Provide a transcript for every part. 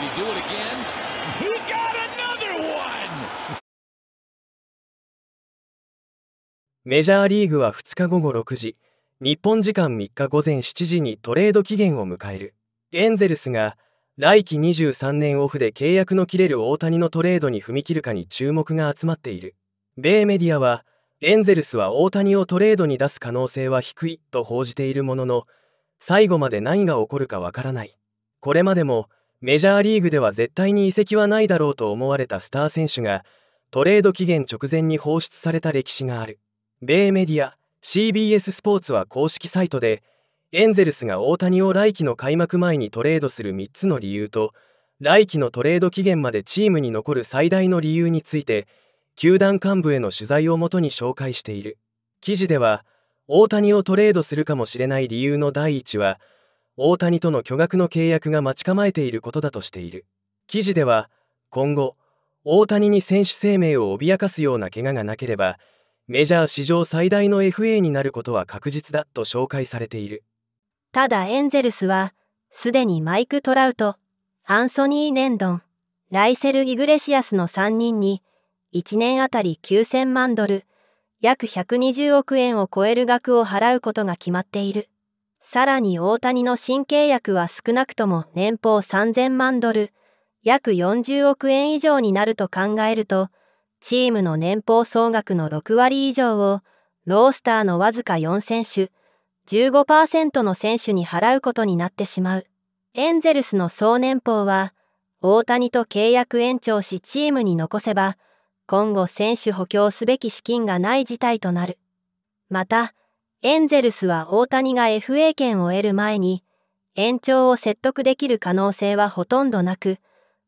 Did he do it again? He got another one! メジャーリーグは2日午後6時、日本時間3日午前7時にトレード期限を迎える。エンゼルスが来季23年オフで契約の切れる大谷のトレードに踏み切るかに注目が集まっている。米メディアは、エンゼルスは大谷をトレードに出す可能性は低いと報じているものの、最後まで何が起こるかわからない。これまでもメジャーリーグでは絶対に移籍はないだろうと思われたスター選手がトレード期限直前に放出された歴史がある米メディア CBS スポーツは公式サイトでエンゼルスが大谷を来季の開幕前にトレードする3つの理由と来季のトレード期限までチームに残る最大の理由について球団幹部への取材をもとに紹介している記事では大谷をトレードするかもしれない理由の第1は「大谷との巨額の契約が待ち構えていることだとしている記事では今後大谷に選手生命を脅かすような怪我がなければメジャー史上最大の FA になることは確実だと紹介されているただエンゼルスはすでにマイク・トラウトアンソニー・ネンドンライセル・イグレシアスの3人に1年あたり9000万ドル約120億円を超える額を払うことが決まっている。さらに大谷の新契約は少なくとも年俸3000万ドル、約40億円以上になると考えると、チームの年俸総額の6割以上を、ロースターのわずか4選手、15%の選手に払うことになってしまう。エンゼルスの総年俸は、大谷と契約延長しチームに残せば、今後選手補強すべき資金がない事態となる。また、エンゼルスは大谷が FA 権を得る前に、延長を説得できる可能性はほとんどなく、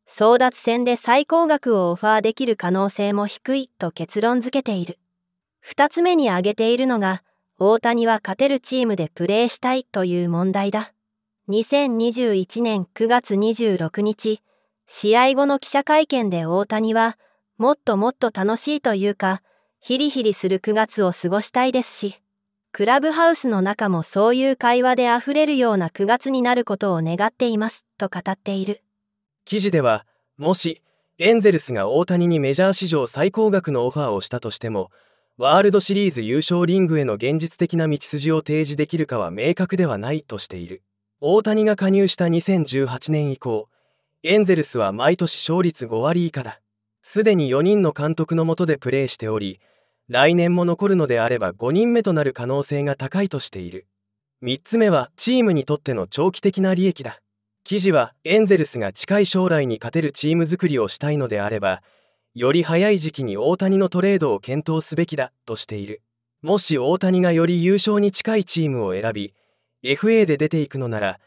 争奪戦で最高額をオファーできる可能性も低いと結論付けている。二つ目に挙げているのが、大谷は勝てるチームでプレーしたいという問題だ。2021年9月26日、試合後の記者会見で大谷は、もっともっと楽しいというか、ヒリヒリする9月を過ごしたいですし、クラブハウスの中もそういう会話であふれるような9月になることを願っていますと語っている記事ではもしエンゼルスが大谷にメジャー史上最高額のオファーをしたとしてもワールドシリーズ優勝リングへの現実的な道筋を提示できるかは明確ではないとしている大谷が加入した2018年以降エンゼルスは毎年勝率5割以下だすでに4人の監督のもとでプレーしており来年も残るのであれば5人目となる可能性が高いとしている3つ目はチームにとっての長期的な利益だ記事はエンゼルスが近い将来に勝てるチーム作りをしたいのであればより早い時期に大谷のトレードを検討すべきだとしているもし大谷がより優勝に近いチームを選び FA で出ていくのなら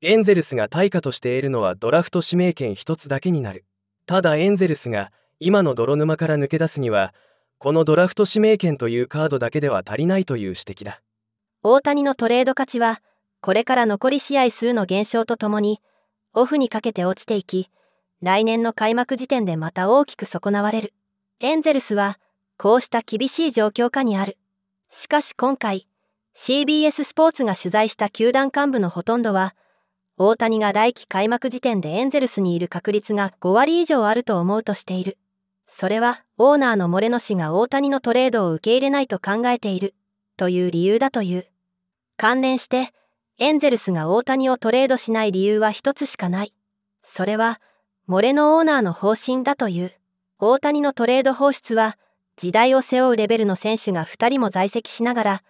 エンゼルスが対価として得るのはドラフト指名権1つだけになるただエンゼルスが今の泥沼から抜け出すにはこのドラフト指名権というカードだけでは足りないという指摘だ大谷のトレード価値はこれから残り試合数の減少とともにオフにかけて落ちていき来年の開幕時点でまた大きく損なわれるエンゼルスはこうした厳しい状況下にあるしかし今回 CBS スポーツが取材した球団幹部のほとんどは大谷が来季開幕時点でエンゼルスにいる確率が5割以上あると思うとしている。それはオーナーのモレノ氏が大谷のトレードを受け入れないと考えているという理由だという。関連して、エンゼルスが大谷をトレードしない理由は一つしかない。それは、モレノオーナーの方針だという。大谷のトレード放出は、時代を背負うレベルの選手が2人も在籍しながら、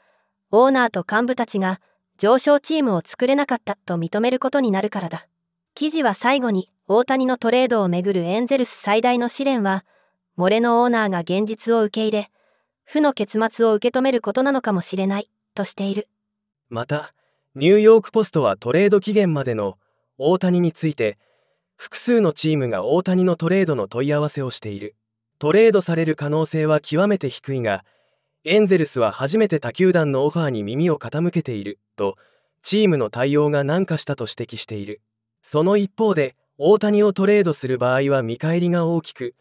オーナーと幹部たちが上昇チームを作れなかったと認めることになるからだ。記事は最後に、大谷のトレードをめぐるエンゼルス最大の試練は、漏れのオーナーが現実を受け入れ、負の結末を受け止めることなのかもしれない、としている。また、ニューヨークポストはトレード期限までの大谷について、複数のチームが大谷のトレードの問い合わせをしている。トレードされる可能性は極めて低いが、エンゼルスは初めて他球団のオファーに耳を傾けている、と、チームの対応が難化したと指摘している。その一方で、大谷をトレードする場合は見返りが大きく、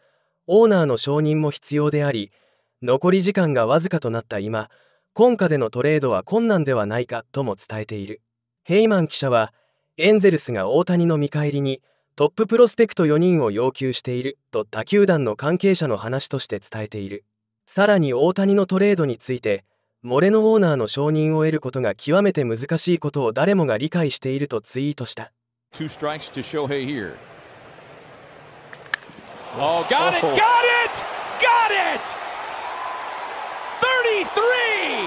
オーナーの承認も必要であり残り時間がわずかとなった今今下でのトレードは困難ではないかとも伝えているヘイマン記者はエンゼルスが大谷の見返りにトッププロスペクト4人を要求していると他球団の関係者の話として伝えているさらに大谷のトレードについてモレノオーナーの承認を得ることが極めて難しいことを誰もが理解しているとツイートした。Oh, got oh. it, got it, got it! 33!